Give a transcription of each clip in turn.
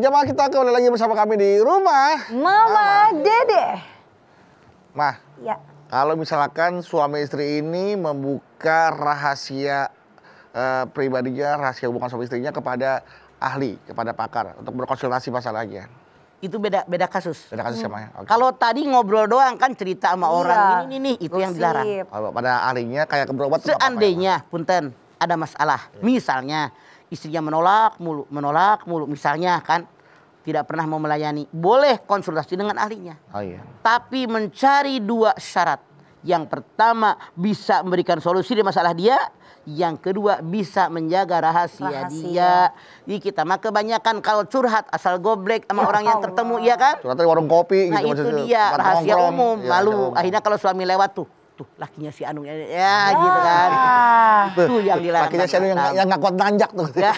jemaah kita kembali lagi bersama kami di rumah. Mama, Mama. Dede. Mah. Ya. Kalau misalkan suami istri ini membuka rahasia uh, pribadinya, rahasia hubungan suami istrinya kepada ahli, kepada pakar untuk berkonsultasi masalahnya. Itu beda beda kasus. Beda kasus ya, ya? hmm. sama ya. Okay. Kalau tadi ngobrol doang kan cerita sama iya. orang ini nih itu Lusip. yang dilarang. Kalau pada ahlinya kayak keberobat ya, Seandainya apa -apa punten ada masalah, iya. misalnya istrinya menolak mulu, menolak mulu misalnya kan tidak pernah mau melayani, boleh konsultasi dengan ahlinya. Oh, iya. Tapi mencari dua syarat. Yang pertama bisa memberikan solusi di masalah dia, yang kedua bisa menjaga rahasia, rahasia. dia. Jadi kita mah kebanyakan kalau curhat asal goblek sama ya orang yang tertemu, ya kan? Curhat di warung kopi. Nah gitu, itu dia iya, rahasia umum, ya, lalu akhirnya kalau suami lewat tuh tuh lakinya si Anung ya, gitu kan. Itu yang dilarang. Lakinya si Anung yang, yang kuat nanjak tuh. Ya.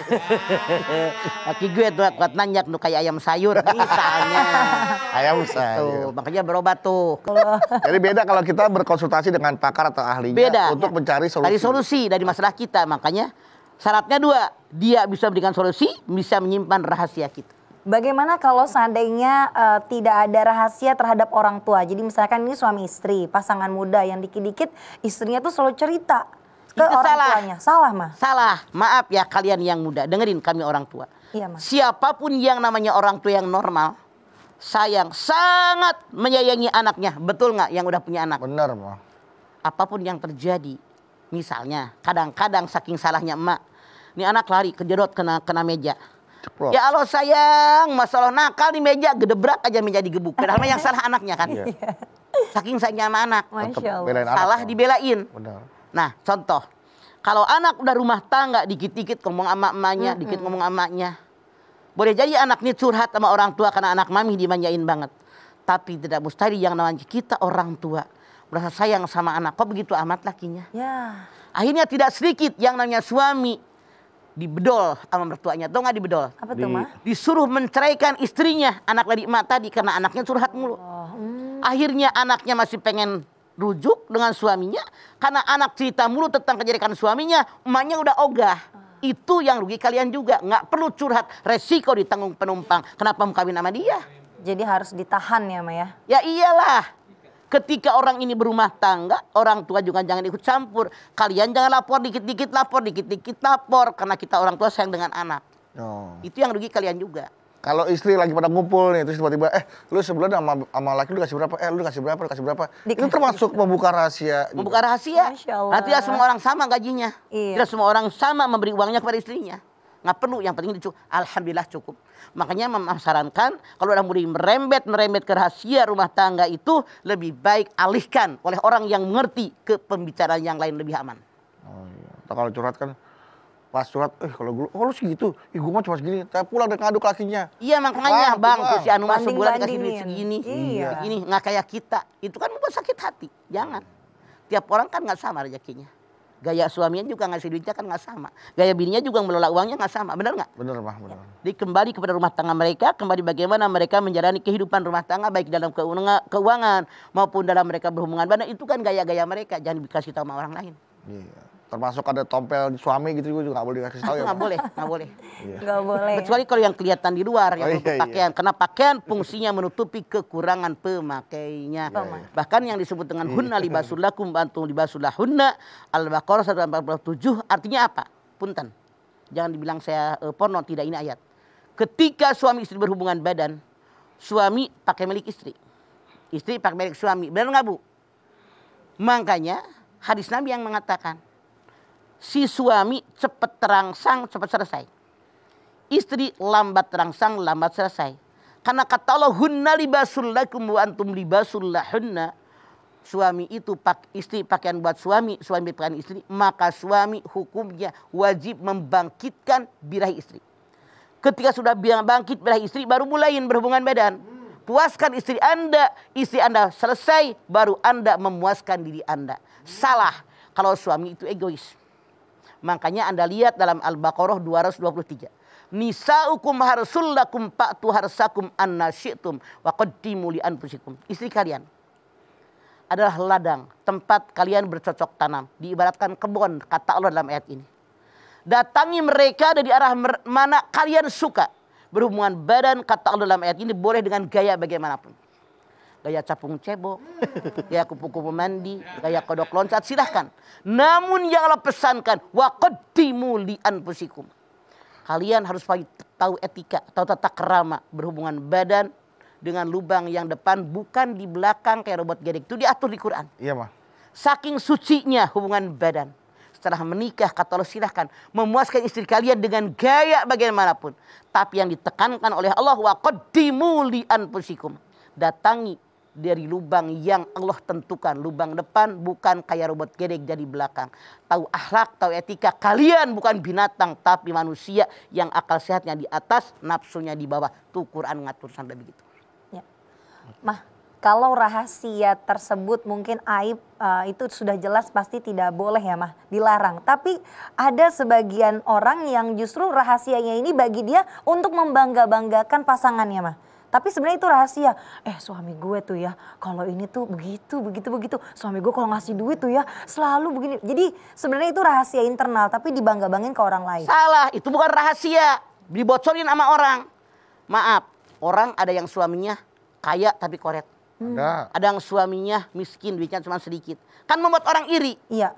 Laki gue tuh kuat nanjak tuh kayak ayam sayur misalnya. ayam sayur. Tuh, makanya berobat tuh. Oh. Jadi beda kalau kita berkonsultasi dengan pakar atau ahlinya beda. Ya. untuk mencari solusi. Cari solusi dari masalah kita makanya syaratnya dua. Dia bisa memberikan solusi, bisa menyimpan rahasia kita. Bagaimana kalau seandainya uh, tidak ada rahasia terhadap orang tua? Jadi misalkan ini suami istri, pasangan muda yang dikit-dikit istrinya tuh selalu cerita ke Itu orang salah. tuanya. Salah, mah. Salah. Maaf ya kalian yang muda, dengerin kami orang tua. Iya, Ma. Siapapun yang namanya orang tua yang normal, sayang, sangat menyayangi anaknya. Betul nggak yang udah punya anak? Benar, Ma. Apapun yang terjadi, misalnya kadang-kadang saking salahnya emak, ini anak lari kejedot kena kena meja Ya Allah sayang, masalah nakal di meja, gedebrak aja menjadi gebuk. Padahal yang salah anaknya kan. Iya. Saking sayangnya sama anak. Salah anak, dibelain. Benar. Nah contoh, kalau anak udah rumah tangga dikit-dikit ngomong sama emaknya, mm -hmm. dikit ngomong sama emaknya. Boleh jadi anaknya curhat sama orang tua karena anak mami dimanjain banget. Tapi tidak mustahil yang namanya kita orang tua merasa sayang sama anak. Kok begitu amat lakinya? Ya. Akhirnya tidak sedikit yang namanya suami dibedol sama mertuanya. Tau nggak dibedol? Apa tuh, Di... Ma? Disuruh menceraikan istrinya, anak dari emak tadi karena anaknya curhat mulu. Oh, hmm. Akhirnya anaknya masih pengen rujuk dengan suaminya karena anak cerita mulu tentang kejadian suaminya, emaknya udah ogah. Ah. Itu yang rugi kalian juga. Nggak perlu curhat, resiko ditanggung penumpang. Kenapa mau kawin sama dia? Jadi harus ditahan ya, Maya? Ya iyalah. Ketika orang ini berumah tangga, orang tua juga jangan ikut campur. Kalian jangan lapor dikit-dikit lapor, dikit-dikit lapor karena kita orang tua sayang dengan anak. Oh. Itu yang rugi kalian juga. Kalau istri lagi pada ngumpul nih, terus tiba-tiba, eh lu sebulan sama, sama laki lu kasih berapa? Eh lu kasih berapa? Lu kasih berapa? Dikasih. Itu termasuk membuka rahasia. Membuka rahasia. Nanti ya semua orang sama gajinya. Iya. Tidak semua orang sama memberi uangnya kepada istrinya nggak perlu yang penting cukup alhamdulillah cukup makanya memasarankan kalau ada murid merembet merembet ke rahasia rumah tangga itu lebih baik alihkan oleh orang yang mengerti ke pembicaraan yang lain lebih aman oh iya kalau curhat kan pas surat eh kalau gue oh lu segitu ih gue mah cuma segini saya pulang dan ngaduk lakinya iya makanya bang, bang. si anu mah sebulan dikasih duit segini iya. iya. segini nggak kayak kita itu kan membuat sakit hati jangan tiap orang kan nggak sama rezekinya Gaya suaminya juga ngasih duitnya kan nggak sama. Gaya bininya juga mengelola uangnya nggak sama. Benar nggak? Benar pak. Benar. Jadi kembali kepada rumah tangga mereka, kembali bagaimana mereka menjalani kehidupan rumah tangga baik dalam keuangan maupun dalam mereka berhubungan benar itu kan gaya-gaya mereka. Jangan dikasih tahu sama orang lain. Iya termasuk ada tompel suami gitu juga nggak boleh dikasih tahu ya ah, nggak boleh nggak boleh iya. nggak boleh kecuali kalau yang kelihatan di luar yang oh, iya, iya, iya, pakaian iya. karena pakaian fungsinya menutupi kekurangan pemakainya iya, bahkan yang disebut dengan hunna kumbantu bantu hunna al-baqarah 147 artinya apa punten jangan dibilang saya uh, porno tidak ini ayat ketika suami istri berhubungan badan suami pakai milik istri istri pakai milik suami benar nggak bu makanya hadis nabi yang mengatakan si suami cepat terangsang, cepat selesai. Istri lambat terangsang, lambat selesai. Karena kata Allah, hunna libasul lakum wa antum libasul lahunna. Suami itu pak istri pakaian buat suami, suami pakaian istri, maka suami hukumnya wajib membangkitkan birahi istri. Ketika sudah bangkit birahi istri, baru mulain berhubungan badan. Puaskan istri Anda, istri Anda selesai, baru Anda memuaskan diri Anda. Salah kalau suami itu egois Makanya Anda lihat dalam Al-Baqarah 223. Nisaukum harsullakum lakum pa'tu harsakum anna syi'tum wa qaddimu li anfusikum. Istri kalian adalah ladang, tempat kalian bercocok tanam. Diibaratkan kebun, kata Allah dalam ayat ini. Datangi mereka dari arah mana kalian suka. Berhubungan badan, kata Allah dalam ayat ini, boleh dengan gaya bagaimanapun gaya capung cebok, gaya kupu-kupu mandi, gaya kodok loncat, silahkan. Namun yang Allah pesankan, waqaddimu li anfusikum. Kalian harus tahu etika, tahu tata kerama berhubungan badan dengan lubang yang depan bukan di belakang kayak robot gedek. Itu diatur di Quran. Iya, Ma. Saking sucinya hubungan badan. Setelah menikah kata Allah silahkan memuaskan istri kalian dengan gaya bagaimanapun. Tapi yang ditekankan oleh Allah waqaddimu li anfusikum. Datangi dari lubang yang Allah tentukan. Lubang depan bukan kayak robot gedek jadi belakang. Tahu akhlak, tahu etika. Kalian bukan binatang tapi manusia yang akal sehatnya di atas, nafsunya di bawah. Itu Quran ngatur sampai begitu. Ya. Mah, kalau rahasia tersebut mungkin aib uh, itu sudah jelas pasti tidak boleh ya mah dilarang tapi ada sebagian orang yang justru rahasianya ini bagi dia untuk membangga banggakan pasangannya mah tapi sebenarnya itu rahasia. Eh suami gue tuh ya kalau ini tuh begitu begitu begitu. Suami gue kalau ngasih duit tuh ya selalu begini. Jadi sebenarnya itu rahasia internal tapi dibangga-bangin ke orang lain. Salah, itu bukan rahasia. Dibocorin sama orang. Maaf, orang ada yang suaminya kaya tapi koret. Hmm. Ada yang suaminya miskin duitnya cuma sedikit. Kan membuat orang iri. Iya.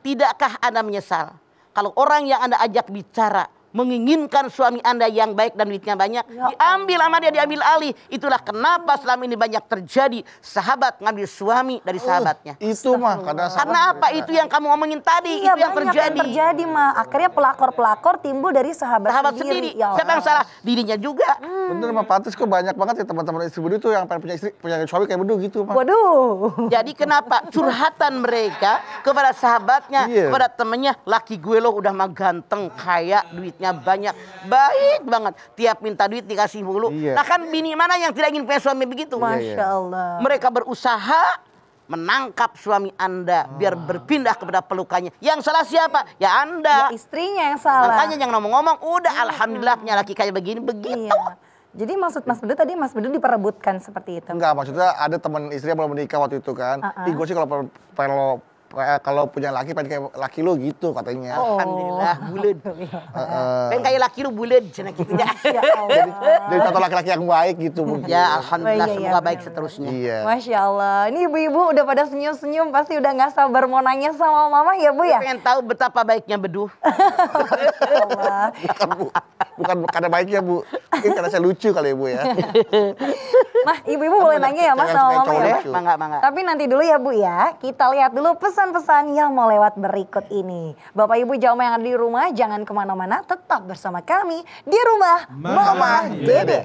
Tidakkah Anda menyesal kalau orang yang Anda ajak bicara menginginkan suami Anda yang baik dan duitnya banyak, ya. diambil sama dia, diambil alih. Itulah kenapa selama ini banyak terjadi sahabat ngambil suami dari uh, sahabatnya. Uh, itu mah karena sahabat Karena apa? Itu yang kamu ngomongin tadi, iya, itu yang terjadi. Yang terjadi mah. Akhirnya pelakor-pelakor timbul dari sahabat, sahabat sendiri. sendiri. Ya Siapa yang salah? Dirinya juga. Hmm Bener mah pantas kok banyak banget ya teman-teman istri bedu itu yang pengen punya istri punya suami kayak bedu gitu mah. Waduh. Jadi kenapa curhatan mereka kepada sahabatnya, iya. kepada temennya, laki gue lo udah mah ganteng, kaya, duitnya banyak, baik banget. Tiap minta duit dikasih mulu. Iya. Nah kan bini mana yang tidak ingin punya suami begitu? Iya, iya. Masya Allah. Mereka berusaha menangkap suami Anda biar ah. berpindah kepada pelukannya. Yang salah siapa? Ya Anda. Ya, istrinya yang salah. Makanya yang ngomong-ngomong udah alhamdulillah punya laki kayak begini begitu. Iya. Jadi maksud iya. Mas Bedu tadi Mas Bedu diperebutkan seperti itu? Enggak, maksudnya ada teman istri yang belum menikah waktu itu kan. Uh -uh. Ih, gue sih kalau kalau kalau punya laki pengen kayak laki lu gitu katanya. Oh. Alhamdulillah, bulan. Pengen kayak laki lu bulan, cina gitu ya. jadi, jadi laki-laki yang baik gitu mungkin. Ya Alhamdulillah, oh, iya, iya semoga iya, baik iya. seterusnya. Iya. Masya Allah, ini ibu-ibu udah pada senyum-senyum pasti udah gak sabar mau nanya sama mama ya bu ya? Pengen tahu betapa baiknya bedu. Bukan bu, bukan karena baiknya bu, Ini karena saya lucu kali ya bu ya. Mah ibu-ibu boleh nanya ya mas sama mama ya? Mangga, mangga. Tapi nanti dulu ya bu ya, kita lihat dulu pes pesan-pesan yang mau lewat berikut ini. Bapak Ibu jauh yang ada di rumah, jangan kemana-mana, tetap bersama kami di rumah Mama, Mama Dede.